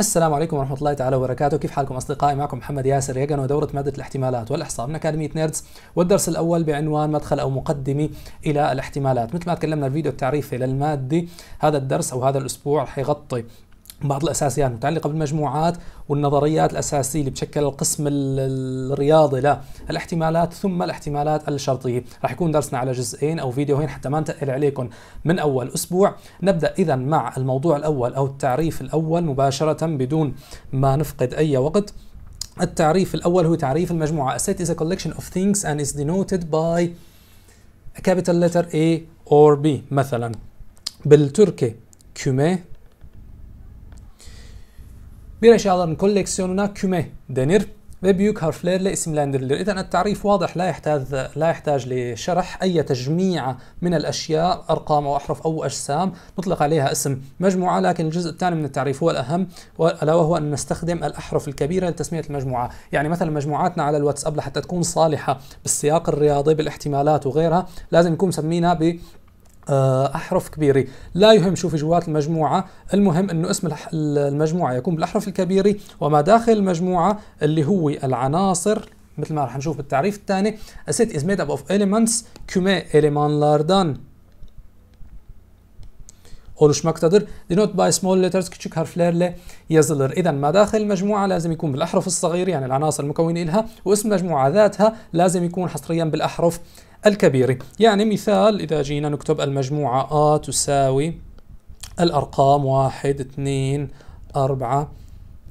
السلام عليكم ورحمة الله تعالى وبركاته، كيف حالكم أصدقائي؟ معكم محمد ياسر يقن ودورة مادة الاحتمالات والإحصاء من أكاديمية نيردز والدرس الأول بعنوان مدخل أو مقدمة إلى الاحتمالات، مثل ما تكلمنا الفيديو التعريفي للمادة هذا الدرس أو هذا الأسبوع حيغطي بعض الاساسيات المتعلقه بالمجموعات والنظريات الاساسيه اللي بتشكل القسم الرياضي للاحتمالات ثم الاحتمالات الشرطيه، رح يكون درسنا على جزئين او فيديوهين حتى ما نتقل عليكم من اول اسبوع، نبدا اذا مع الموضوع الاول او التعريف الاول مباشره بدون ما نفقد اي وقت. التعريف الاول هو تعريف المجموعه. A set is a collection of things and is denoted by a capital letter A or B مثلا بالتركي كومي Bir eşyaların koleksiyonuna küme denir ve büyük harflerle isimlendirilir. إذا التعريف واضح لا يحتاج لا يحتاج لشرح أي تجميع من الأشياء أرقام أو أحرف أو أجسام نطلق عليها اسم مجموعة لكن الجزء الثاني من التعريف هو الأهم ألا وهو أن نستخدم الأحرف الكبيرة لتسمية المجموعة يعني مثلا مجموعاتنا على الواتساب لحتى تكون صالحة بالسياق الرياضي بالاحتمالات وغيرها لازم نكون مسمينا ب آه، أحرف كبيرة لا يهم شو جوات المجموعة المهم أنه اسم المجموعة يكون بالأحرف الكبيرة وما داخل المجموعة اللي هو العناصر مثل ما رح نشوف بالتعريف الثاني A set is made up of elements küme elemanlardan oluşmaktadır. Denote by small letters küçük harflerle yazılır. إذا ما داخل المجموعة لازم يكون بالأحرف الصغيرة يعني العناصر المكونة لها واسم المجموعة ذاتها لازم يكون حصريا بالأحرف الكبير يعني مثال إذا جينا نكتب المجموعة A تساوي الأرقام 1 2 4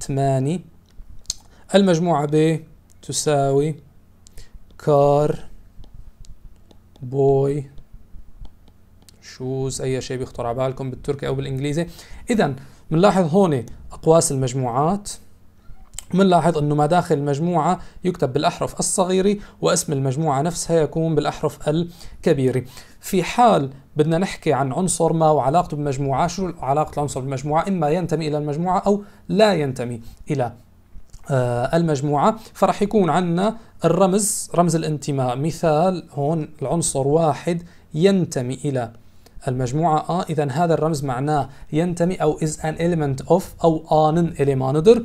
8 المجموعة B تساوي كار بوي شوز أي شيء بيخطر على بالكم بالتركي أو بالإنجليزي إذا بنلاحظ هون أقواس المجموعات بنلاحظ انه ما داخل المجموعه يكتب بالاحرف الصغيره واسم المجموعه نفسها يكون بالاحرف الكبيره في حال بدنا نحكي عن عنصر ما وعلاقته بالمجموعه شو علاقه العنصر بالمجموعه اما ينتمي الى المجموعه او لا ينتمي الى آه، المجموعة فرح يكون عندنا الرمز رمز الانتماء مثال هون العنصر واحد ينتمي إلى المجموعة A آه إذا هذا الرمز معناه ينتمي أو is an element of أو an element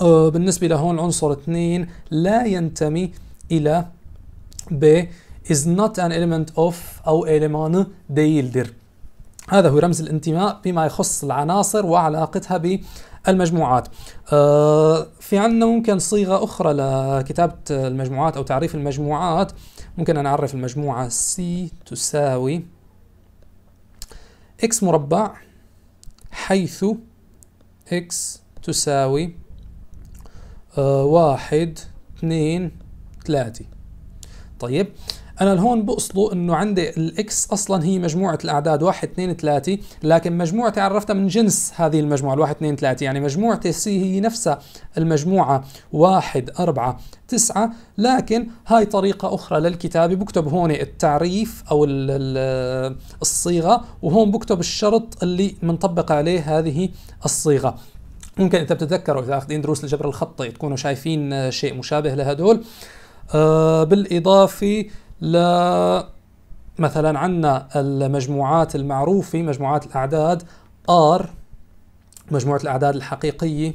أه، بالنسبة لهون العنصر 2 لا ينتمي إلى ب is not an element of أو element ديلدر هذا هو رمز الانتماء بما يخص العناصر وعلاقتها بالمجموعات أه، في عندنا ممكن صيغة أخرى لكتابة المجموعات أو تعريف المجموعات ممكن أن أعرف المجموعة C تساوي x مربع حيث x تساوي آه، واحد اثنين ثلاثة طيب أنا الهون بقصده أنه عندي الإكس أصلا هي مجموعة الأعداد واحد اثنين ثلاثة لكن مجموعتي عرفتها من جنس هذه المجموعة الواحد اثنين ثلاثة يعني مجموعتي سي هي نفسها المجموعة واحد أربعة تسعة لكن هاي طريقة أخرى للكتابة بكتب هون التعريف أو الصيغة وهون بكتب الشرط اللي منطبق عليه هذه الصيغة ممكن انت بتتذكروا اذا اخذين دروس الجبر الخطي تكونوا شايفين آه، شيء مشابه لهدول آه بالاضافه ل مثلا عندنا المجموعات المعروفه مجموعات الاعداد ار مجموعه الاعداد الحقيقيه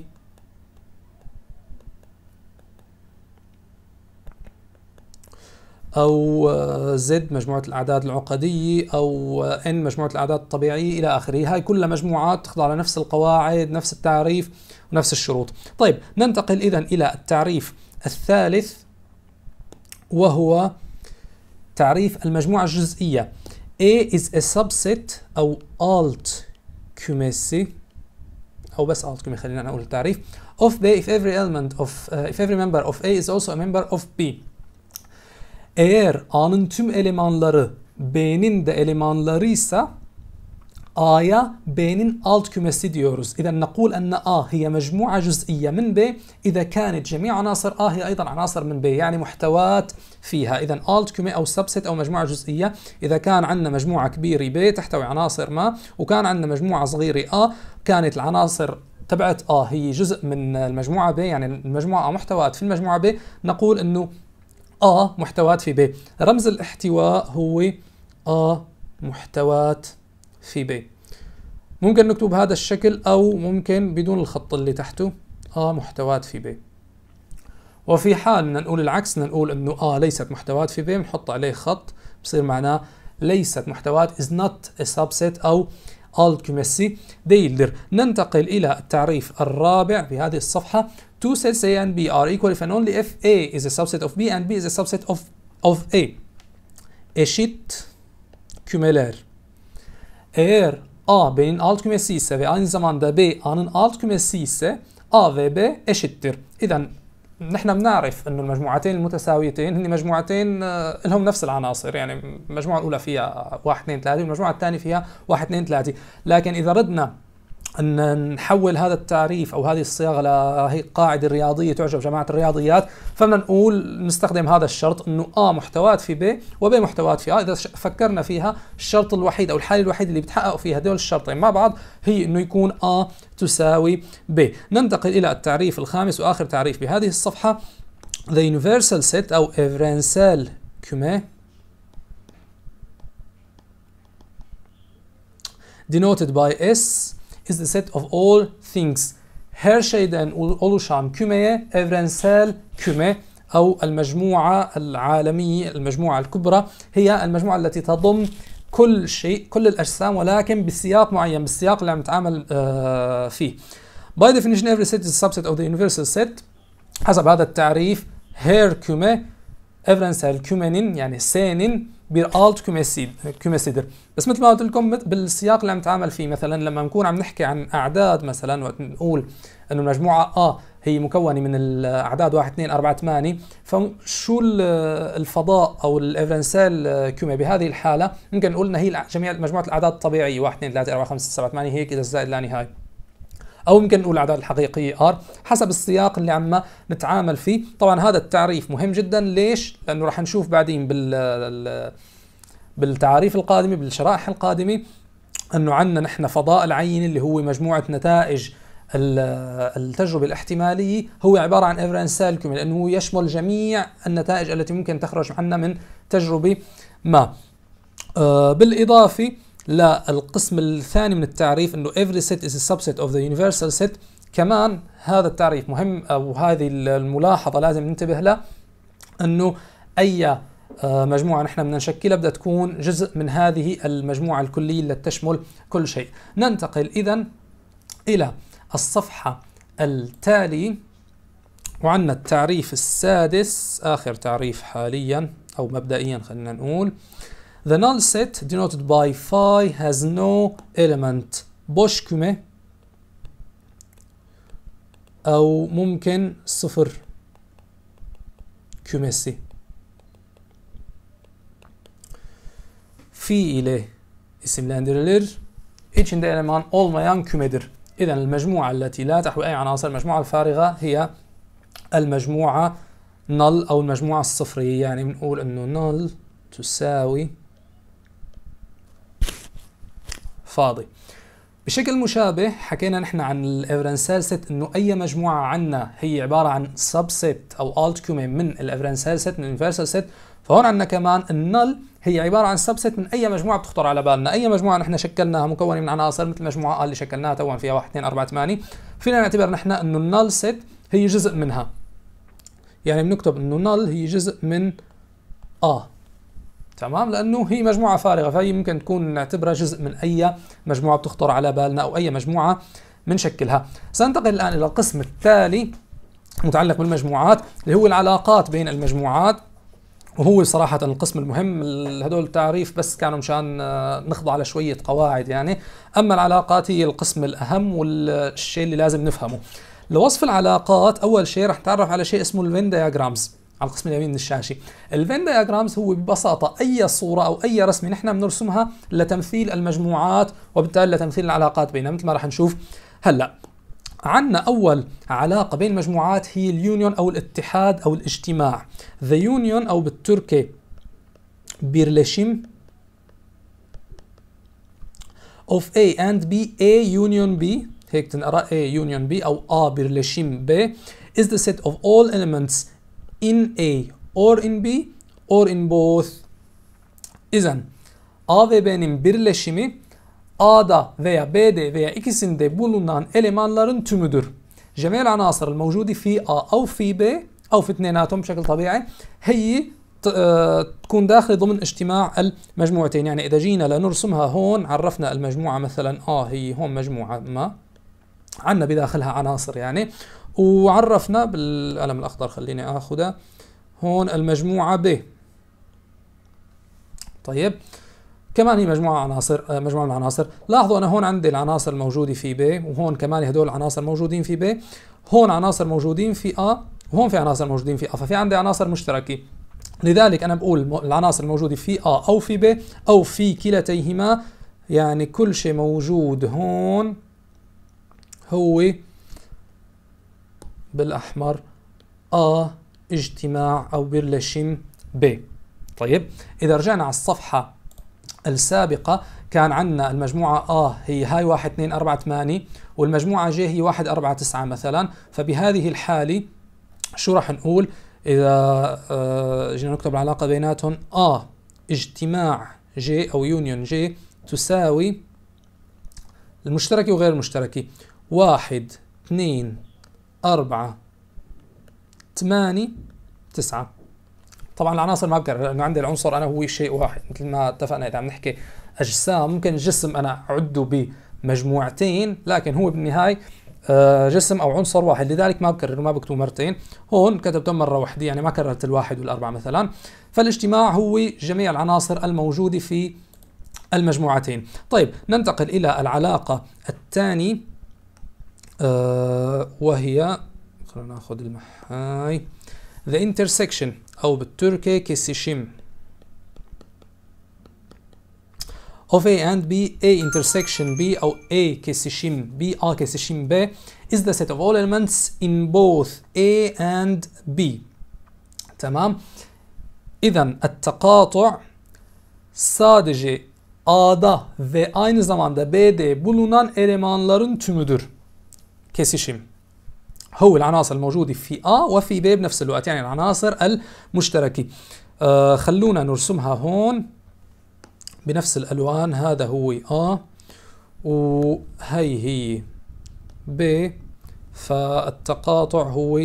او زد آه، مجموعه الاعداد العقديه او ان آه، مجموعه الاعداد الطبيعيه الى اخره هاي كلها مجموعات تخضع لنفس القواعد نفس التعريف ونفس الشروط طيب ننتقل اذا الى التعريف الثالث وهو تعريف المجموعه الجزئيه A is a subset أو alt كوميسي أو بس alt كوميسي خلينا نقول التعريف of B if every element of uh, if every member of A is also a member of B Eğer A'nın tüm elemanları B'nin de elemanlarıysa A'ya B'nin alt kümesi diyoruz. İzen nekul enne A hiye mecmu'a cüz'iyye min B. İze kânet cemi'i anasır A hiye aydan anasır min B. Yani muhtevat fiha İzen alt küme ev subset ev mecmu'a cüz'iyye İze kân anne mecmu'a كبيرة B تحتوي ma U kân anne mecmu'a zgiri A كانت العناصر تبعت A هي جزء من المجموعة B يعني المجموعة A محتوات في المجموعة B نقول أنه آ محتوات في ب رمز الاحتواء هو آ محتوات في ب ممكن نكتب هذا الشكل أو ممكن بدون الخط اللي تحته آ محتوات في ب وفي حال بدنا نقول العكس بدنا نقول انه اه ليست محتوات في ب بنحط عليه خط بصير معناه ليست محتوات is not a subset او الكمسي ديلدر ننتقل الى التعريف الرابع بهذه الصفحه two sets A and B are equal if and only if A is a subset of B and B is a subset of of A. Eşit kümeler. Eğer A B'nin alt kümesi ise ve aynı zamanda B A'nın alt kümesi ise A ve B eşittir. إذا نحن بنعرف انه المجموعتين المتساويتين هن مجموعتين لهم نفس العناصر يعني المجموعه الاولى فيها 1 2 3 والمجموعه الثانيه فيها 1 2 3 لكن اذا ردنا ان نحول هذا التعريف او هذه الصياغه قاعده رياضيه تعجب جماعه الرياضيات فبدنا نقول نستخدم هذا الشرط انه ا محتوات في ب وب محتوات في ا اذا فكرنا فيها الشرط الوحيد او الحاله الوحيده اللي بتحقق فيها هذول الشرطين مع بعض هي انه يكون ا تساوي ب ننتقل الى التعريف الخامس واخر تعريف بهذه الصفحه The universal set او evrensel küme denoted by S is the set of all things. Her şeyden oluşan kümeye evrensel küme أو المجموعة العالمية المجموعة الكبرى هي المجموعة التي تضم كل شيء كل الأجسام ولكن بسياق معين بالسياق اللي عم نتعامل فيه By definition every set is a subset of the universal set حسب هذا التعريف هير كومي إفرنسال كومينين يعني سينين بير الت kümesi kümesidir. بس مثل ما قلت لكم بالسياق اللي عم نتعامل فيه مثلا لما نكون عم نحكي عن اعداد مثلا وقت نقول انه المجموعه اه هي مكونه من الاعداد 1 2 4 8 فشو الفضاء او الافرنسال كومي بهذه الحاله ممكن نقول ان هي جميع مجموعه الاعداد الطبيعيه 1 2 3 4 5 6 7 8 هيك الى الزائد لا نهايه او ممكن نقول الاعداد الحقيقيه ار حسب السياق اللي عم نتعامل فيه طبعا هذا التعريف مهم جدا ليش لانه راح نشوف بعدين بال بالتعاريف القادمه بالشرائح القادمه انه عندنا نحن فضاء العينه اللي هو مجموعه نتائج التجربة الاحتمالية هو عبارة عن إفرنس سالكم لأنه يشمل جميع النتائج التي ممكن تخرج عنا من تجربة ما آه، بالإضافة لا القسم الثاني من التعريف انه every set is a subset of the universal set كمان هذا التعريف مهم او هذه الملاحظه لازم ننتبه لها انه اي آه، مجموعة نحن بدنا نشكلها بدها تكون جزء من هذه المجموعة الكلية اللي تشمل كل شيء ننتقل إذا إلى الصفحة التالي وعندنا التعريف السادس آخر تعريف حاليا أو مبدئيا خلينا نقول The null set denoted by phi has no element boş küme أو ممكن صفر في kümesi fi ile isimlendirilir. İçinde eleman olmayan kümedir. إذا المجموعة التي لا تحوي أي عناصر المجموعة الفارغة هي المجموعة null أو المجموعة الصفرية يعني بنقول إنه null تساوي فاضي بشكل مشابه حكينا نحن عن الافرنسال سيت انه اي مجموعه عندنا هي عباره عن سب سيت او الت كيومين من الافرنسال سيت من الانفرسال سيت فهون عندنا كمان النل هي عباره عن سب سيت من اي مجموعه بتخطر على بالنا اي مجموعه نحن شكلناها مكونه من عناصر مثل مجموعه اللي شكلناها تو فيها 1 2 4 8 فينا نعتبر نحن انه النل سيت هي جزء منها يعني بنكتب انه نل هي جزء من اه تمام لانه هي مجموعه فارغه فهي ممكن تكون نعتبرها جزء من اي مجموعه بتخطر على بالنا او اي مجموعه بنشكلها سننتقل الان الى القسم التالي متعلق بالمجموعات اللي هو العلاقات بين المجموعات وهو صراحة القسم المهم هدول التعريف بس كانوا مشان آه، نخضع على شوية قواعد يعني أما العلاقات هي القسم الأهم والشيء اللي لازم نفهمه لوصف العلاقات أول شيء رح نتعرف على شيء اسمه الفين دياجرامز على القسم اليمين من الشاشه الفين دياجرامز هو ببساطه اي صوره او اي رسمه نحن بنرسمها لتمثيل المجموعات وبالتالي لتمثيل العلاقات بينها مثل ما راح نشوف هلا عندنا اول علاقه بين المجموعات هي اليونيون او الاتحاد او الاجتماع ذا يونيون او بالتركي بيرلشيم of A and B A union B هيك تنقرا A union B او A بيرلشيم B is the set of all elements in A or in B or in both. İzen A ve B'nin birleşimi A'da veya B'de veya ikisinde bulunan elemanların tümüdür. جميع العناصر الموجودة في A أو في B أو في اثنيناتهم بشكل طبيعي هي تكون داخلة ضمن اجتماع المجموعتين يعني إذا جينا لنرسمها هون عرفنا المجموعة مثلا آه هي هون مجموعة ما عنا بداخلها عناصر يعني وعرفنا بالقلم الأخضر خليني اخذه هون المجموعة ب طيب كمان هي مجموعة عناصر آه، مجموعة من العناصر لاحظوا أنا هون عندي العناصر الموجودة في ب وهون كمان هدول العناصر موجودين في ب هون عناصر موجودين في أ وهون في عناصر موجودين في أ ففي عندي عناصر مشتركة لذلك أنا بقول العناصر الموجودة في أ أو في ب أو في كلتيهما يعني كل شيء موجود هون هو بالاحمر آ اجتماع او برلشم ب طيب اذا رجعنا على الصفحه السابقه كان عندنا المجموعه آ هي هاي 1 2 4 8 والمجموعه ج هي 1 4 9 مثلا فبهذه الحاله شو راح نقول اذا جينا نكتب العلاقه بيناتهم آ اجتماع ج او يونيون جي تساوي المشتركه وغير المشتركه واحد اثنين أربعة ثمانية تسعة طبعا العناصر ما بكرر لأنه عندي العنصر أنا هو شيء واحد مثل ما اتفقنا إذا عم نحكي أجسام ممكن جسم أنا أعده بمجموعتين لكن هو بالنهاية آه، جسم او عنصر واحد لذلك ما بكرر ما بكتبه مرتين هون كتبته مره واحده يعني ما كررت الواحد والاربعه مثلا فالاجتماع هو جميع العناصر الموجوده في المجموعتين طيب ننتقل الى العلاقه الثانيه وهي خلينا ناخد المحاي the intersection أو بالتركي kesişim of A and B, A intersection B أو A kesişim B, A kesişim B is the set of all elements in both A and B. Tamam. İzən ət sadece A'da ve aynı zamanda B'de bulunan elemanların tümüdür. كيسيشيم هو العناصر الموجودة في A وفي B بنفس الوقت يعني العناصر المشتركة آه خلونا نرسمها هون بنفس الألوان هذا هو A وهي هي B فالتقاطع هو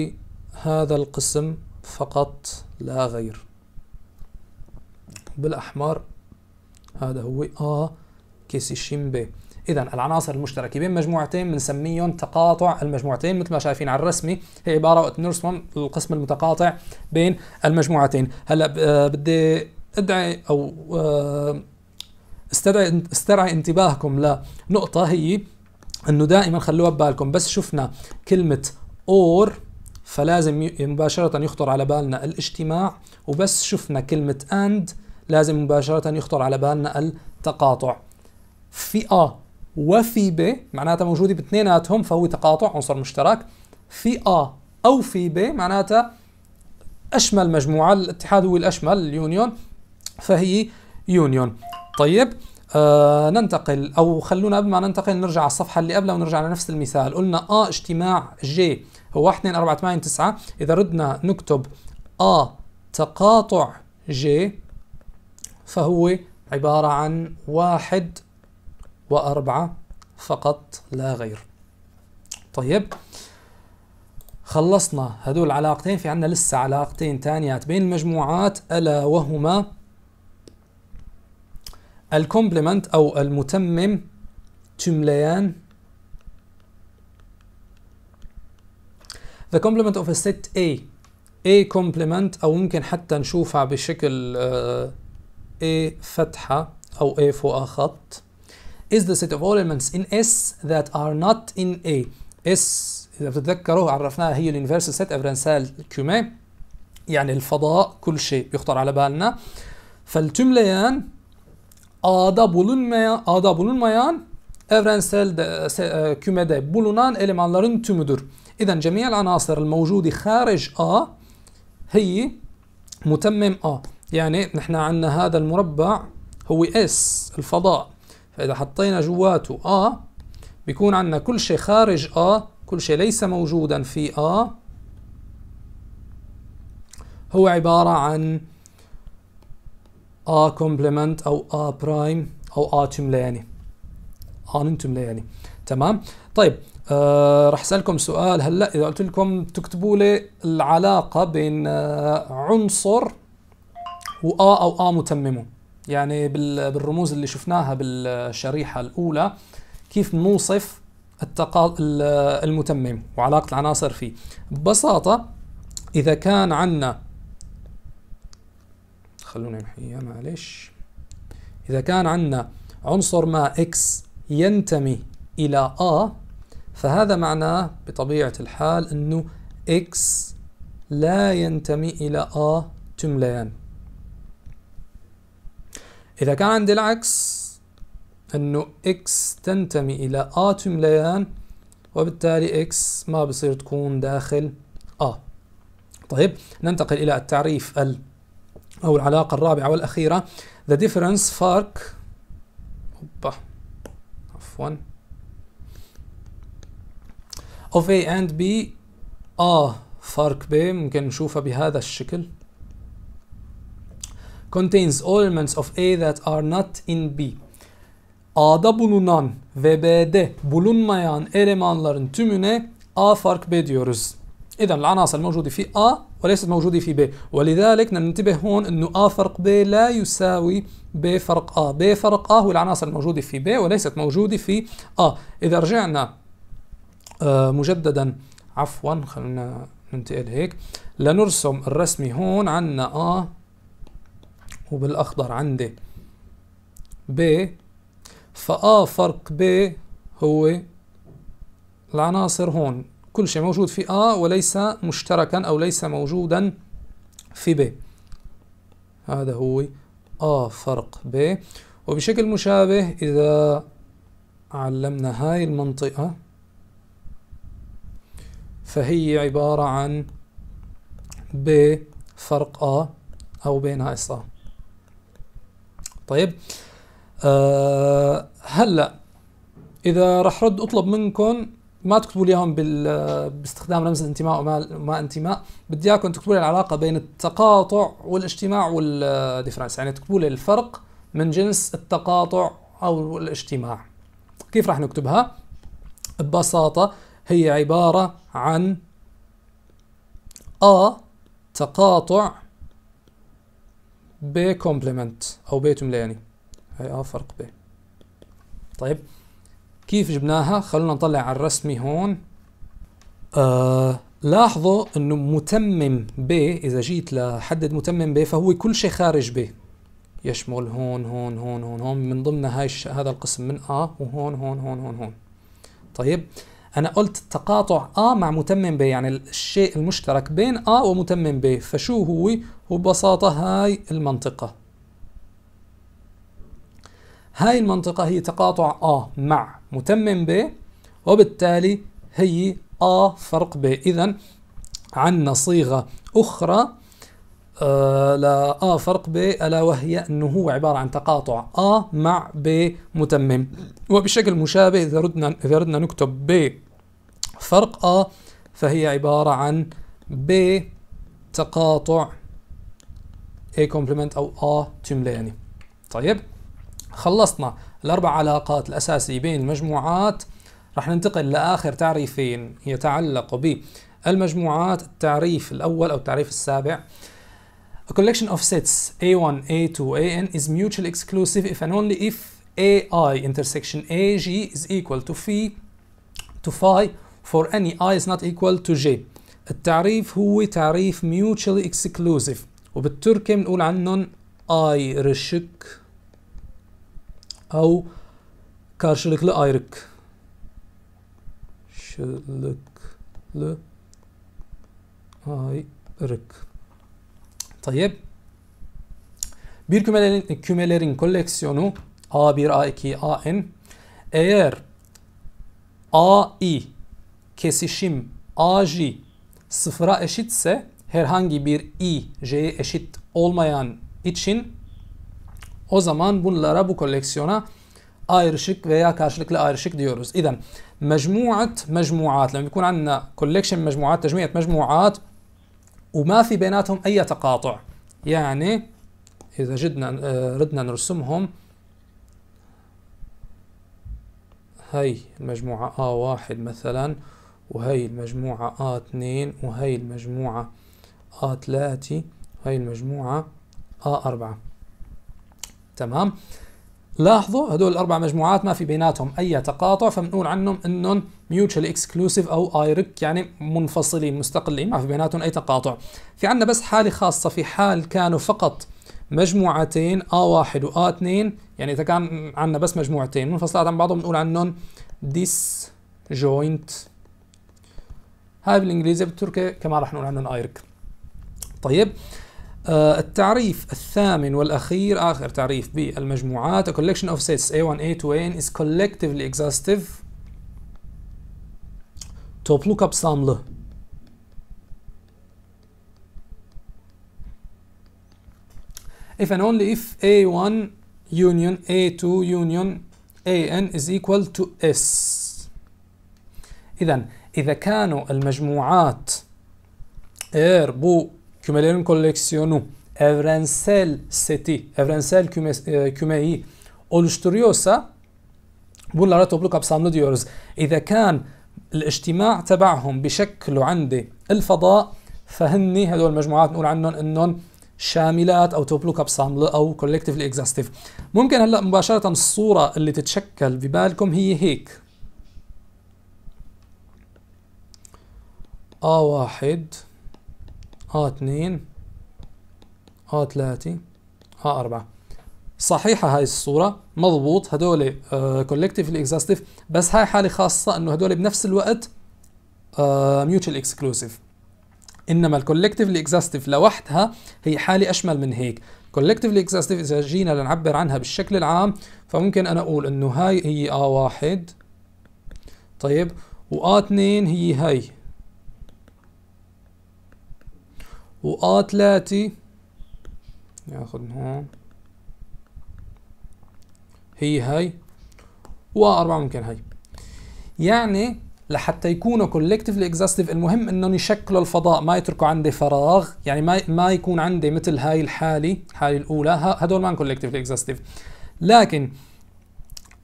هذا القسم فقط لا غير بالأحمر هذا هو A كيسيشيم B اذا العناصر المشتركه بين مجموعتين بنسميهم تقاطع المجموعتين مثل ما شايفين على الرسمه هي عباره وقت نرسم القسم المتقاطع بين المجموعتين هلا آه، بدي ادعي او آه، استدعي استرعي انتباهكم لنقطه هي انه دائما خلوها ببالكم بس شفنا كلمه اور فلازم مباشره يخطر على بالنا الاجتماع وبس شفنا كلمه اند لازم مباشره يخطر على بالنا التقاطع في اه وفي ب معناتها موجودة باثنيناتهم فهو تقاطع عنصر مشترك في أ أو في ب معناتها أشمل مجموعة الاتحاد هو الأشمل اليونيون فهي يونيون طيب آه ننتقل أو خلونا قبل ما ننتقل نرجع على الصفحة اللي قبلها ونرجع لنفس المثال قلنا أ اجتماع جي هو 1 2 4 8 9 إذا ردنا نكتب أ تقاطع جي فهو عبارة عن واحد وأربعة فقط لا غير طيب خلصنا هذول العلاقتين في عندنا لسه علاقتين ثانيات بين المجموعات ألا وهما الكومبلمنت أو المتمم تمليان the complement of a set A A complement أو ممكن حتى نشوفها بشكل آه، A فتحة أو A فوق خط is the set of all elements in S that are not in A S إذا بتتذكروا عرفناها هي universal set سيت افرانسال كومي يعني الفضاء كل شيء بيخطر على بالنا فالجمليان A'da bulunmayan A'da bulunmayan evrensel de, se, kümede bulunan elemanların tümüdür. İden cemiyel anasır الموجود خارج A هي متمم A. يعني نحن عندنا هذا المربع هو S الفضاء فإذا حطينا جواته A بيكون عندنا كل شيء خارج A كل شيء ليس موجودا في A هو عبارة عن A كومبلمنت أو A برايم أو آ تملاني آ يعني تمام طيب آه رح اسالكم سؤال هلا اذا قلت لكم تكتبوا لي العلاقه بين آه عنصر وآ او آ متممه يعني بالرموز اللي شفناها بالشريحة الأولى كيف نوصف المتمم وعلاقة العناصر فيه ببساطة إذا كان عنا خلونا نحيها معلش إذا كان عنا عنصر ما إكس ينتمي إلى A فهذا معناه بطبيعة الحال أنه X لا ينتمي إلى A تمليان إذا كان عندي العكس إنه X تنتمي إلى آتوم ليان وبالتالي X ما بصير تكون داخل A طيب ننتقل إلى التعريف ال أو العلاقة الرابعة والأخيرة the difference فارك أوبا عفوا of A and B A آه، فارك B ممكن نشوفها بهذا الشكل contains all elements of A that are not in B. A'da bulunan ve B'de bulunmayan elemanların tümüne A fark B diyoruz. إذا العناصر الموجودة في A وليست موجودة في B ولذلك ننتبه هون أنه A فرق B لا يساوي B فرق A B فرق A هو العناصر الموجودة في B وليست موجودة في A إذا رجعنا مجددا عفوا خلنا ننتقل هيك لنرسم الرسم هون عنا A وبالاخضر عندي ب فآ فرق ب هو العناصر هون كل شيء موجود في آ وليس مشتركا أو ليس موجودا في ب هذا هو آ فرق ب وبشكل مشابه إذا علمنا هاي المنطقة فهي عبارة عن ب فرق آ أو ب ناقص آ طيب آه هلا اذا رح رد اطلب منكم ما تكتبوا لي اياهم باستخدام رمز الانتماء وما ما انتماء بدي اياكم تكتبوا لي العلاقه بين التقاطع والاجتماع والديفرنس يعني تكتبوا لي الفرق من جنس التقاطع او الاجتماع كيف راح نكتبها ببساطه هي عباره عن ا تقاطع بي كومبلمنت او بيت جمله هي اه فرق بي طيب كيف جبناها خلونا نطلع على الرسمي هون آه لاحظوا انه متمم ب اذا جيت لحدد متمم ب فهو كل شيء خارج ب يشمل هون هون هون هون هون من ضمن هاي هذا القسم من ا وهون هون هون هون هون طيب انا قلت تقاطع ا مع متمم ب يعني الشيء المشترك بين ا ومتمم ب فشو هو هو ببساطه هاي المنطقه هاي المنطقه هي تقاطع ا مع متمم ب وبالتالي هي ا فرق ب اذا عندنا صيغه اخرى آه لا آ فرق ب ألا وهي أنه هو عبارة عن تقاطع آ مع ب متمم وبشكل مشابه إذا ردنا إذا ردنا نكتب ب فرق A فهي عبارة عن B تقاطع A complement أو A تملاني طيب خلصنا الأربع علاقات الأساسية بين المجموعات رح ننتقل لآخر تعريفين يتعلق بالمجموعات التعريف الأول أو التعريف السابع A collection of sets A1, A2, AN is mutually exclusive if and only if AI intersection AG is equal to phi to phi for any i is not equal to j التعريف هو تعريف mutually exclusive وبالتركي بنقول عنهم ayrışık او karşılıklı ayrık karşılıklı ayrık طيب bir kümelerin, kümelerin koleksiyonu A1, A2, AN eğer AI kesişim AJ sıfıra eşitse herhangi bir i j'ye eşit olmayan için o zaman bunlara bu koleksiyona ayrışık veya karşılıklı ayrışık diyoruz. İden mecmuat mecmuat. Lan bikun anna collection mecmuat tecmiyet mecmuat مجموعات ma fi beynatuhum أي taqatu'. Yani إذا جدنا ردنا نرسمهم هاي المجموعة A1 مثلا وهي المجموعة آ اثنين وهي المجموعة آ ثلاثة وهي المجموعة آ أربعة تمام لاحظوا هدول الأربع مجموعات ما في بيناتهم أي تقاطع فبنقول عنهم إنهم mutually exclusive أو IRIC يعني منفصلين مستقلين ما في بيناتهم أي تقاطع في عندنا بس حالة خاصة في حال كانوا فقط مجموعتين A1 وأ 2 يعني إذا كان عندنا بس مجموعتين منفصلات عن بعضهم بنقول عنهم disjoint هاي بالانجليزي بالتركي كمان رح نقول عنهم ايرك طيب آه التعريف الثامن والاخير اخر تعريف بالمجموعات a collection of sets A1 A2 N is collectively exhaustive toplu kapsamlı if and only if A1 union A2 union AN is equal to S. إذا إذا كانوا المجموعات er bu kümelerin koleksiyonu evrensel seti, evrensel küme, e, kümeyi oluşturuyorsa بلوك أبسام kapsamlı diyoruz. إذا كان الاجتماع تبعهم بشكلوا عندي الفضاء فهني هدول المجموعات نقول عنهم انهم شاملات او توبلو كابسامل او كولكتيفلي اكزاستيف ممكن هلا مباشره الصوره اللي تتشكل ببالكم هي هيك آ واحد آ اثنين آ ثلاثة آ أربعة صحيحة هاي الصورة مضبوط هدول كولكتيف آه، اكزاستيف بس هاي حالة خاصة انه هدول بنفس الوقت ميوتشال آه، اكسكلوسيف انما الكولكتيف اكزاستيف لوحدها هي حالة اشمل من هيك كولكتيف اكزاستيف اذا جينا لنعبر عنها بالشكل العام فممكن انا اقول انه هاي هي آ واحد طيب وآ اثنين هي هاي و a 3 ناخذ من هون هي هاي و a 4 ممكن هاي يعني لحتى يكونوا كولكتيفلي اكزاستيف المهم انهم يشكلوا الفضاء ما يتركوا عندي فراغ يعني ما ما يكون عندي مثل هاي الحاله الحاله الاولى هدول ما كولكتيفلي اكزاستيف لكن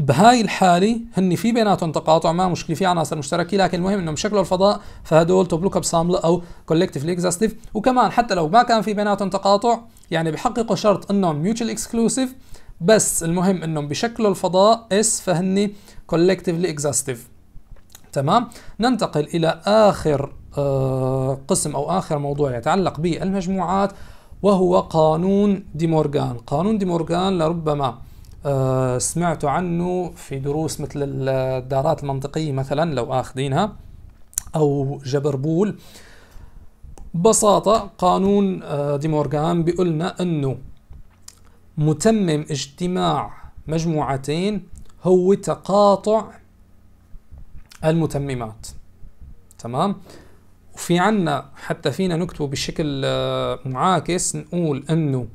بهاي الحاله هن في بيناتهم تقاطع ما مشكله في عناصر مشتركه لكن المهم انهم شكلوا الفضاء فهدول توب لوك اب سامبل او كولكتيفلي اكزاستيف وكمان حتى لو ما كان في بيناتهم تقاطع يعني بحققوا شرط انهم ميوتشال اكسكلوسيف بس المهم انهم بشكلوا الفضاء اس فهن كولكتيفلي اكزاستيف تمام ننتقل الى اخر آه، قسم او اخر موضوع يتعلق بالمجموعات وهو قانون ديمورغان قانون ديمورغان لربما آه، سمعت عنه في دروس مثل الدارات المنطقية مثلا لو آخذينها أو جبر بول ببساطة قانون آه، دي مورغان بيقولنا أنه متمم اجتماع مجموعتين هو تقاطع المتممات تمام وفي عنا حتى فينا نكتبه بشكل آه، معاكس نقول أنه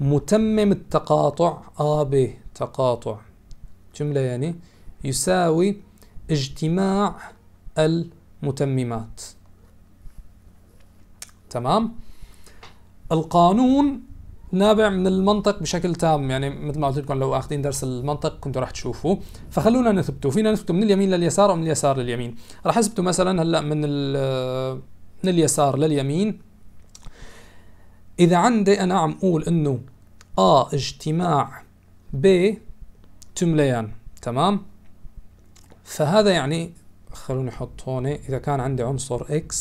متمم التقاطع AB تقاطع جملة يعني يساوي اجتماع المتممات تمام القانون نابع من المنطق بشكل تام يعني مثل ما قلت لكم لو اخذين درس المنطق كنتوا راح تشوفوه فخلونا نثبته فينا نثبته من اليمين لليسار او من اليسار لليمين راح اثبته مثلا هلا من من اليسار لليمين إذا عندي أنا عم أقول إنه آ اجتماع ب تمليان تمام فهذا يعني خلوني أحط هون إذا كان عندي عنصر X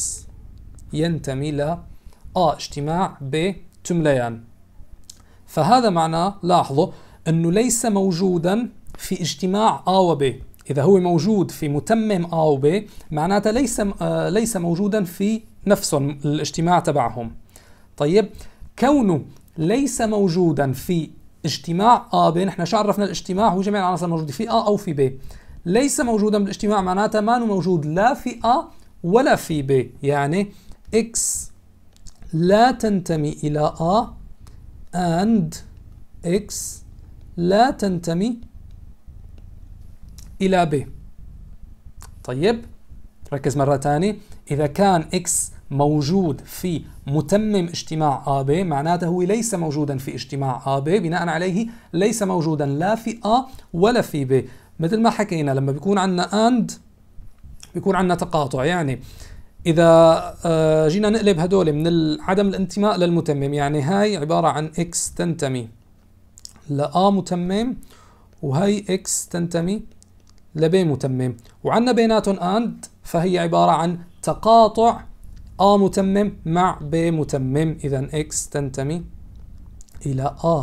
ينتمي ل آ اجتماع ب تمليان فهذا معناه لاحظوا أنه ليس موجودا في اجتماع آ وب إذا هو موجود في متمم آ وب معناته ليس ليس موجودا في نفسهم الاجتماع تبعهم طيب كونه ليس موجودا في اجتماع ا ب نحن شو عرفنا الاجتماع هو جميع العناصر الموجوده في ا او في ب ليس موجودا بالاجتماع معناتها ما موجود لا في ا ولا في ب يعني اكس لا تنتمي الى ا and اكس لا تنتمي الى ب طيب ركز مره ثانيه اذا كان اكس موجود في متمم اجتماع AB معناته هو ليس موجودا في اجتماع AB بناء عليه ليس موجودا لا في A ولا في B مثل ما حكينا لما بيكون عندنا AND بيكون عندنا تقاطع يعني إذا جينا نقلب هدول من عدم الانتماء للمتمم يعني هاي عبارة عن X تنتمي لآ متمم وهي X تنتمي لبي متمم وعندنا بيناتهم AND فهي عبارة عن تقاطع آ متمم مع ب متمم إذا إكس تنتمي إلى آ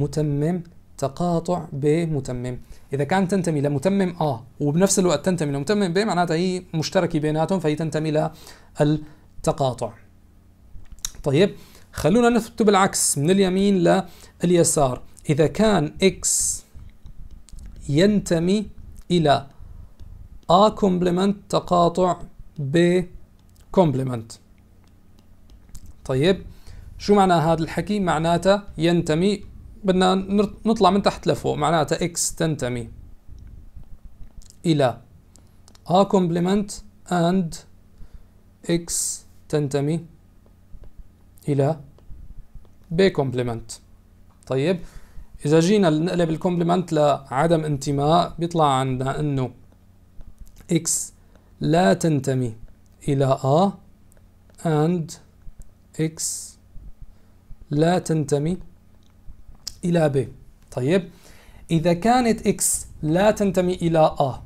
متمم تقاطع ب متمم إذا كانت تنتمي لمتمم آ وبنفس الوقت تنتمي لمتمم ب معناتها هي مشتركة بيناتهم فهي تنتمي للتقاطع طيب خلونا نكتب العكس من اليمين لليسار إذا كان إكس ينتمي إلى A كومبلمنت تقاطع ب complement طيب شو معنى هذا الحكي معناته ينتمي بدنا نطلع من تحت لفوق معناته x تنتمي إلى A complement and x تنتمي إلى B complement طيب إذا جينا نقلب الكومبلمنت لعدم انتماء بيطلع عندنا إنه x لا تنتمي إلى A and X لا تنتمي إلى B طيب إذا كانت X لا تنتمي إلى A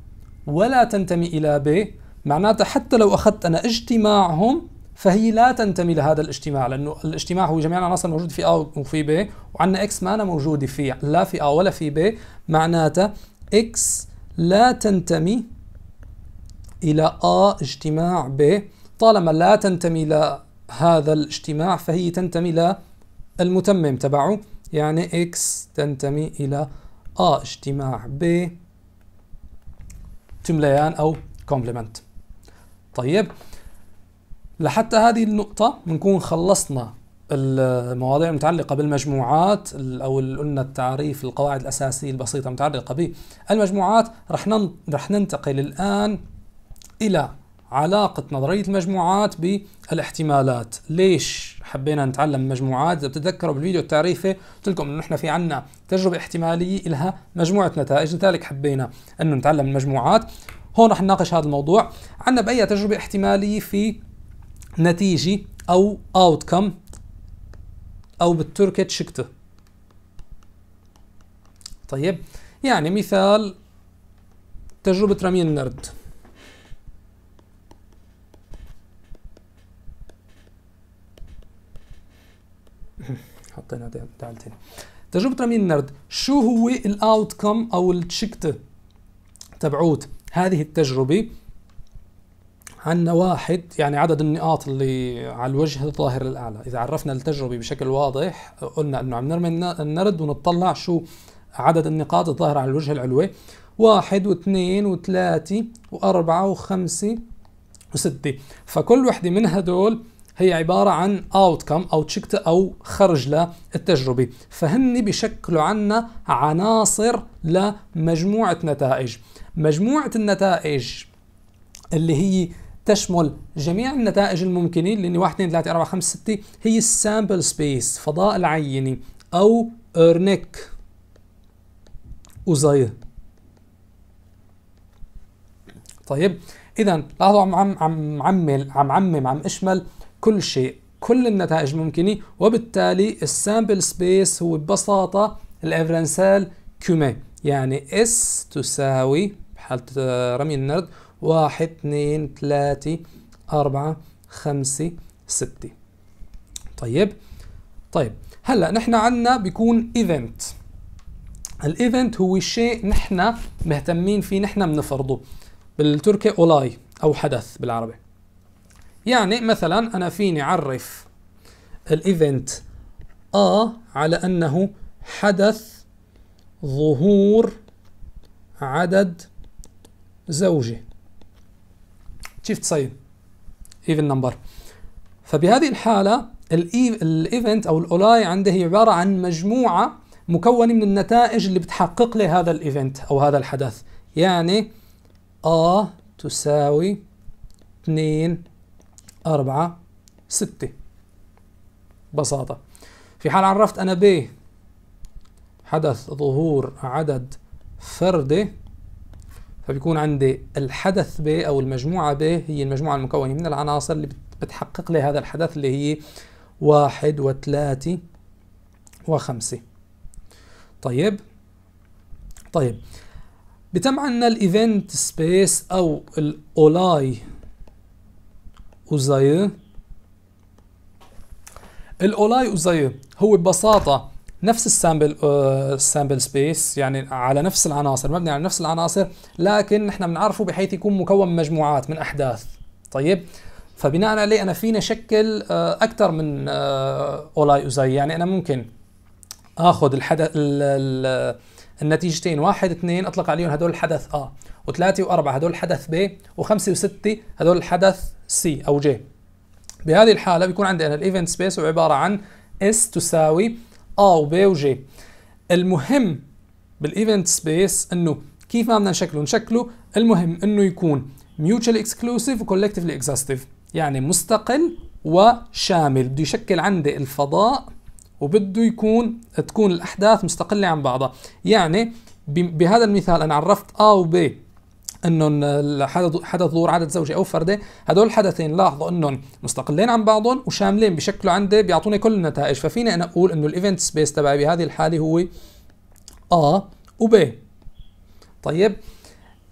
ولا تنتمي إلى B معناتها حتى لو أخذت أنا اجتماعهم فهي لا تنتمي لهذا الاجتماع لأنه الاجتماع هو جميع العناصر موجود في A وفي B وعندنا X ما أنا موجودة فيه لا في A ولا في B معناتها X لا تنتمي إلى آ اجتماع ب طالما لا تنتمي إلى هذا الاجتماع فهي تنتمي إلى المتمم تبعه يعني x تنتمي إلى آ اجتماع ب تمليان أو كومبلمنت طيب لحتى هذه النقطة بنكون خلصنا المواضيع المتعلقة بالمجموعات أو قلنا التعريف القواعد الأساسية البسيطة المتعلقة بالمجموعات رح رح ننتقل الآن إلى علاقة نظرية المجموعات بالاحتمالات ليش حبينا نتعلم مجموعات إذا بتتذكروا بالفيديو التعريفي قلت لكم إنه نحن في عنا تجربة احتمالية لها مجموعة نتائج لذلك حبينا أنه نتعلم المجموعات هون رح نناقش هذا الموضوع عنا بأي تجربة احتمالية في نتيجة أو اوتكم أو بالتركي شكته طيب يعني مثال تجربة رمي النرد حطينا تعالتين تجربه رمي النرد شو هو الاوت كم او الشكت تبعوت هذه التجربه عندنا واحد يعني عدد النقاط اللي على الوجه الظاهر الاعلى اذا عرفنا التجربه بشكل واضح قلنا انه عم نرمي النرد ونطلع شو عدد النقاط الظاهرة على الوجه العلوي واحد واثنين وثلاثة وأربعة وخمسة وستة فكل وحدة من هدول هي عبارة عن outcome أو تشكت أو خرج للتجربة فهن بشكلوا عنا عناصر لمجموعة نتائج مجموعة النتائج اللي هي تشمل جميع النتائج الممكنة اللي 1 2 3 4 5 6 هي السامبل سبيس فضاء العينة أو أرنك وزي طيب إذا لاحظوا عم عم عم عمل عم عمم عم أشمل كل شيء كل النتائج ممكنة وبالتالي السامبل سبيس هو ببساطة الافرنسال كومي يعني اس تساوي بحالة آه، رمي النرد واحد اثنين ثلاثة أربعة خمسة ستة طيب طيب هلا نحن عندنا بيكون ايفنت الايفنت هو شيء نحن مهتمين فيه نحن بنفرضه بالتركي اولاي او حدث بالعربي يعني مثلا أنا فيني أعرف الإيفنت A على أنه حدث ظهور عدد زوجي شفت تصين ايفن نمبر فبهذه الحالة الايفنت او الاولاي عنده هي عبارة عن مجموعة مكونة من النتائج اللي بتحقق لي هذا الايفنت او هذا الحدث يعني A تساوي 2 أربعة ستة بساطة في حال عرفت أنا ب حدث ظهور عدد فردي فبيكون عندي الحدث ب أو المجموعة ب هي المجموعة المكونة من العناصر اللي بتحقق لي هذا الحدث اللي هي واحد وثلاثة وخمسة طيب طيب بتم عندنا الايفنت سبيس او الاولاي uzayı الاولاي uzayı هو ببساطه نفس السامبل السامبل سبيس يعني على نفس العناصر مبني على نفس العناصر لكن نحن بنعرفه بحيث يكون مكون من مجموعات من احداث طيب فبناء عليه انا فيني شكل اكثر من اولاي اوزاي يعني انا ممكن اخذ الحدث النتيجتين واحد اثنين اطلق عليهم هدول الحدث اه وثلاثة وأربعة هدول حدث ب وخمسة وستة هدول حدث سي أو جي بهذه الحالة بيكون عندي أنا الإيفنت سبيس عبارة عن اس تساوي A وبي وجي المهم بالإيفنت سبيس إنه كيف ما بدنا نشكله نشكله المهم إنه يكون ميوتشال exclusive و collectively exhaustive يعني مستقل وشامل بده يشكل عندي الفضاء وبده يكون تكون الأحداث مستقلة عن بعضها يعني بهذا المثال أنا عرفت A وبي انهم حدث ظهور عدد زوجي او فردي هدول الحدثين لاحظوا انهم مستقلين عن بعضهم وشاملين بشكل عندي بيعطوني كل النتائج ففيني انا اقول انه الايفنت سبيس تبعي بهذه الحاله هو ا وب طيب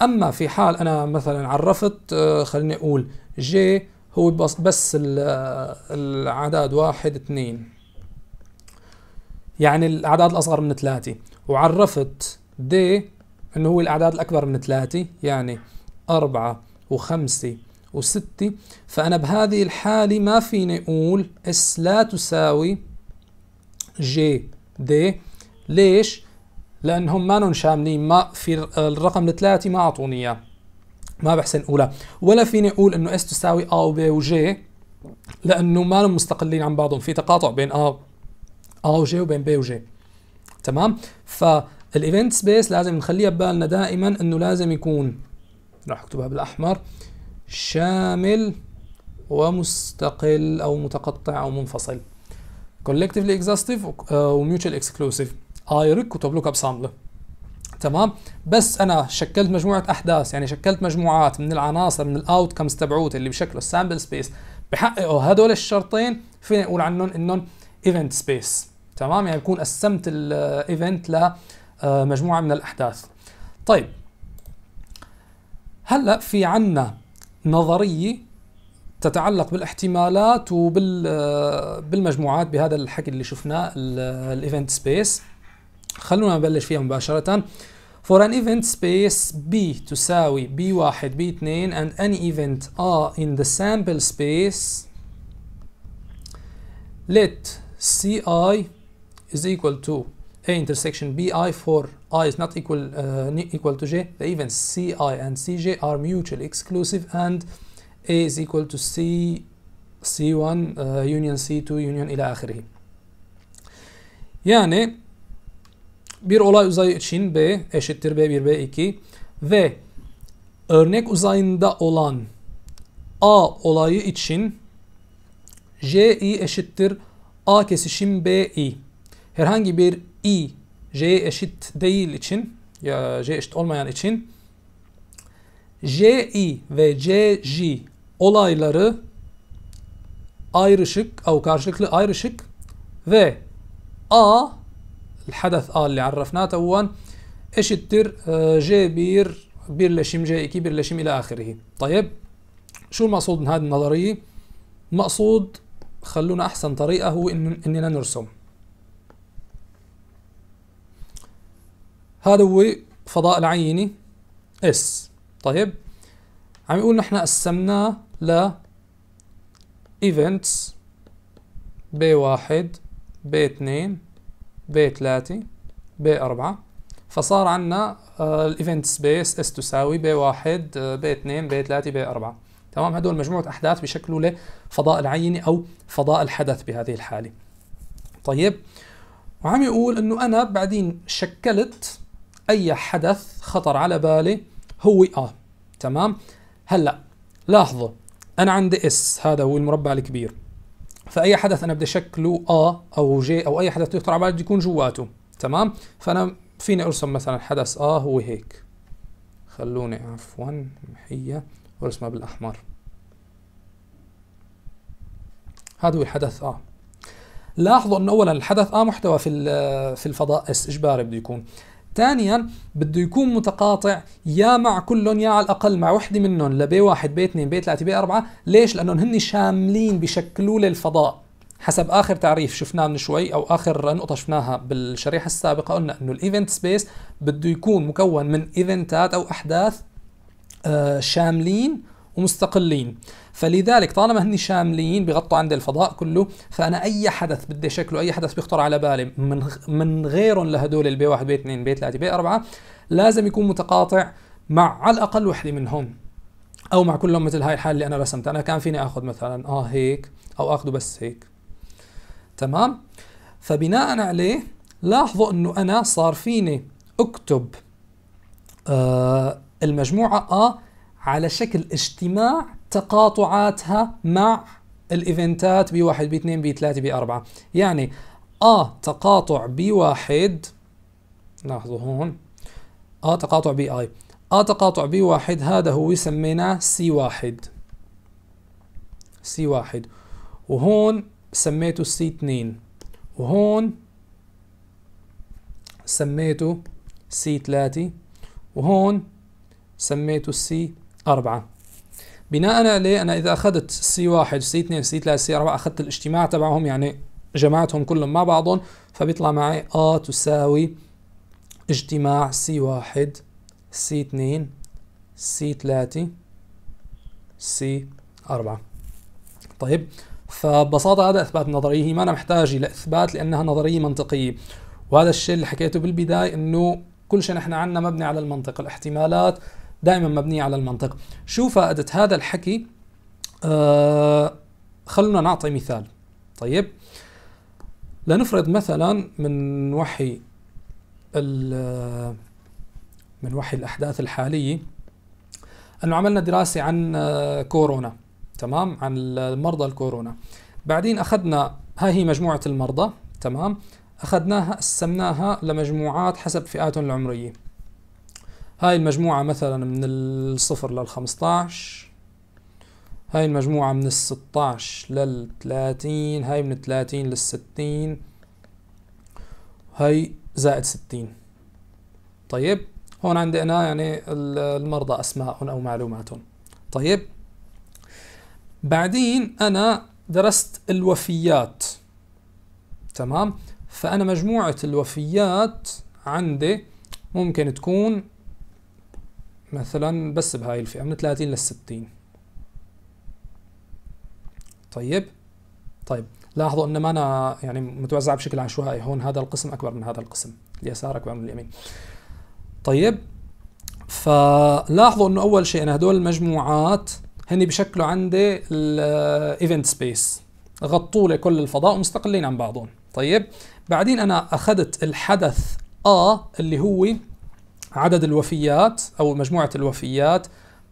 اما في حال انا مثلا عرفت آه، خليني اقول جي هو بس بس الاعداد واحد اثنين يعني الاعداد الاصغر من ثلاثه وعرفت دي انه هو الاعداد الاكبر من ثلاثة يعني أربعة وخمسة وستة فأنا بهذه الحالة ما فيني أقول اس لا تساوي جي دي ليش؟ لأنهم ما شاملين ما في الرقم الثلاثة ما أعطوني إياه ما بحسن اولى ولا فيني أقول إنه اس تساوي أ وبي وجي لأنه ما مستقلين عن بعضهم في تقاطع بين أ أ وجي وبين بي وجي تمام؟ ف الايفنت سبيس لازم نخليها ببالنا دائما انه لازم يكون راح اكتبها بالاحمر شامل ومستقل او متقطع او منفصل كولكتيفلي اكزاستيف وميوتشال اكسكلوسيف ايرك وتوب اب صامله تمام بس انا شكلت مجموعه احداث يعني شكلت مجموعات من العناصر من الاوت كمز تبعوته اللي بشكله السامبل سبيس بحققوا هدول الشرطين فيني نقول عنهم انهم ايفنت سبيس تمام يعني بكون قسمت الايفنت ل آه، مجموعه من الاحداث طيب هلا في عنا نظريه تتعلق بالاحتمالات وبالمجموعات آه، بهذا الحكي اللي شفناه الايفنت سبيس خلونا نبلش فيها مباشره For an event space B تساوي B1 B2 and any event A in the sample space let CI is equal to A intersection BI for I is not equal, uh, equal to J, the events CI and CJ are mutually exclusive and A is equal to C, C1 uh, union C2 union ila ahirihi. Yani bir olay uzayı için B eşittir B1 B2 ve örnek uzayında olan A olayı için JI eşittir A kesişim BI. Herhangi bir i j eşit değil için ya j eşit olmayan için j i ve c j olayları ayrışık, av karşılıklı ayrışık ve A الحدث A اللي عرفناه توا eşittir J1 birleşim J2 birleşim ile آخره طيب شو المقصود من هذه النظرية؟ مقصود خلونا أحسن طريقة هو إننا نرسم هذا هو فضاء العينة اس طيب عم يقول نحن قسمناه ل ايفنتس بي واحد بي اثنين بي ثلاثة بي أربعة فصار عندنا الايفنت سبيس اس تساوي بي واحد آه، بي اثنين بي ثلاثة بي أربعة تمام هدول مجموعة أحداث بشكلوا لفضاء فضاء العينة أو فضاء الحدث بهذه الحالة طيب وعم يقول انه انا بعدين شكلت اي حدث خطر على بالي هو اه تمام هلا لاحظوا انا عندي اس هذا هو المربع الكبير فاي حدث انا بدي اشكله اه او جي او اي حدث يخطر على بالي بده يكون جواته تمام فانا فيني ارسم مثلا حدث اه هو هيك خلوني عفوا محيه وارسمها بالاحمر هذا هو الحدث اه لاحظوا انه اولا الحدث اه محتوى في في الفضاء اس اجباري بده يكون ثانيا بده يكون متقاطع يا مع كلهم يا على الاقل مع وحده منهم لبي واحد بي اثنين بي ثلاثه بي اربعه ليش لانهم هن شاملين بشكلوا لي الفضاء حسب اخر تعريف شفناه من شوي او اخر نقطه شفناها بالشريحه السابقه قلنا انه الايفنت سبيس بده يكون مكون من ايفنتات او احداث آه، شاملين ومستقلين فلذلك طالما هني شاملين بغطوا عند الفضاء كله فانا اي حدث بدي شكله اي حدث بيخطر على بالي من من غيرهم لهدول البي 1 بي 2 بي 3 بي 4 لازم يكون متقاطع مع على الاقل وحده منهم او مع كلهم مثل هاي الحاله اللي انا رسمتها انا كان فيني اخذ مثلا اه هيك او اخذه بس هيك تمام فبناء عليه لاحظوا انه انا صار فيني اكتب آه المجموعه اه على شكل اجتماع تقاطعاتها مع الايفنتات بي 1 بي 2 بي 3 بي 4 يعني آ تقاطع بي 1 لاحظوا هون اه تقاطع بي آي اه تقاطع بي 1 هذا هو سميناه سي واحد سي واحد وهون سميته سي اثنين وهون سميته سي ثلاثة وهون سميته سي أربعة بناء عليه انا اذا اخذت سي 1 سي 2 سي 3 سي 4 اخذت الاجتماع تبعهم يعني جمعتهم كلهم مع بعضهم فبيطلع معي A آه تساوي اجتماع c 1 c 2 c 3 c 4 طيب فببساطة هذا إثبات نظرية هي ما أنا محتاجة لاثبات لأنها نظرية منطقية وهذا الشيء اللي حكيته بالبداية إنه كل شيء نحن عندنا مبني على المنطق الاحتمالات دائما مبنيه على المنطق شو فائده هذا الحكي آه خلونا نعطي مثال طيب لنفرض مثلا من وحي من وحي الاحداث الحاليه انه عملنا دراسه عن آه، كورونا تمام عن مرضى الكورونا بعدين اخذنا هاي هي مجموعه المرضى تمام اخذناها قسمناها لمجموعات حسب فئاتهم العمريه هاي المجموعة مثلا من الصفر 15 هاي المجموعة من الستاش للتلاتين هاي من التلاتين للستين هاي زائد ستين طيب هون عندي أنا يعني المرضى أسماءهم أو معلوماتهم طيب بعدين أنا درست الوفيات تمام فأنا مجموعة الوفيات عندي ممكن تكون مثلا بس بهاي الفئة من 30 لل 60 طيب طيب لاحظوا ان ما انا يعني متوزعه بشكل عشوائي هون هذا القسم اكبر من هذا القسم اليسار اكبر من اليمين طيب فلاحظوا انه اول شيء انا هدول المجموعات هن بشكلوا عندي الايفنت سبيس غطوا لي كل الفضاء ومستقلين عن بعضهم طيب بعدين انا اخذت الحدث ا آه اللي هو عدد الوفيات او مجموعه الوفيات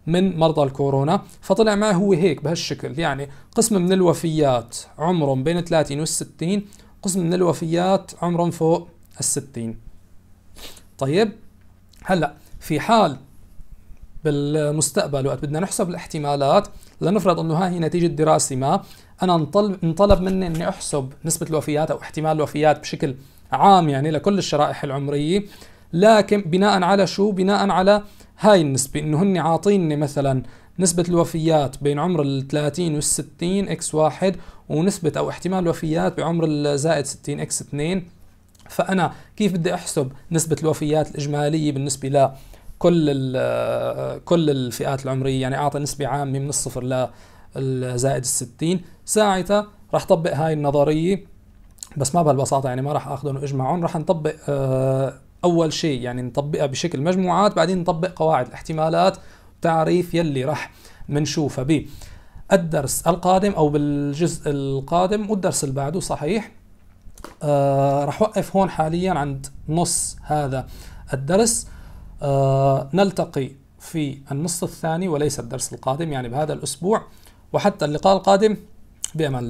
من مرضى الكورونا فطلع معه هو هيك بهالشكل يعني قسم من الوفيات عمرهم بين 30 وال60 قسم من الوفيات عمرهم فوق ال60 طيب هلا في حال بالمستقبل وقت بدنا نحسب الاحتمالات لنفرض انه هاي هي نتيجه دراسه ما انا انطلب انطلب مني اني احسب نسبه الوفيات او احتمال الوفيات بشكل عام يعني لكل الشرائح العمريه لكن بناء على شو بناء على هاي النسبة انه هن عاطيني مثلا نسبة الوفيات بين عمر ال 30 وال 60 اكس واحد ونسبة او احتمال الوفيات بعمر الزائد 60 اكس 2 فانا كيف بدي احسب نسبة الوفيات الاجمالية بالنسبة ل كل كل الفئات العمرية يعني اعطي نسبة عامة من الصفر ل الزائد 60 ساعتها رح طبق هاي النظرية بس ما بهالبساطة يعني ما راح اخذهم واجمعهم راح نطبق آه، اول شيء يعني نطبقها بشكل مجموعات بعدين نطبق قواعد الاحتمالات تعريف يلي رح منشوفه به الدرس القادم او بالجزء القادم والدرس اللي بعده صحيح آه رح وقف هون حاليا عند نص هذا الدرس آه نلتقي في النص الثاني وليس الدرس القادم يعني بهذا الأسبوع وحتى اللقاء القادم بأمان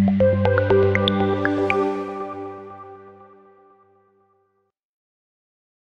الله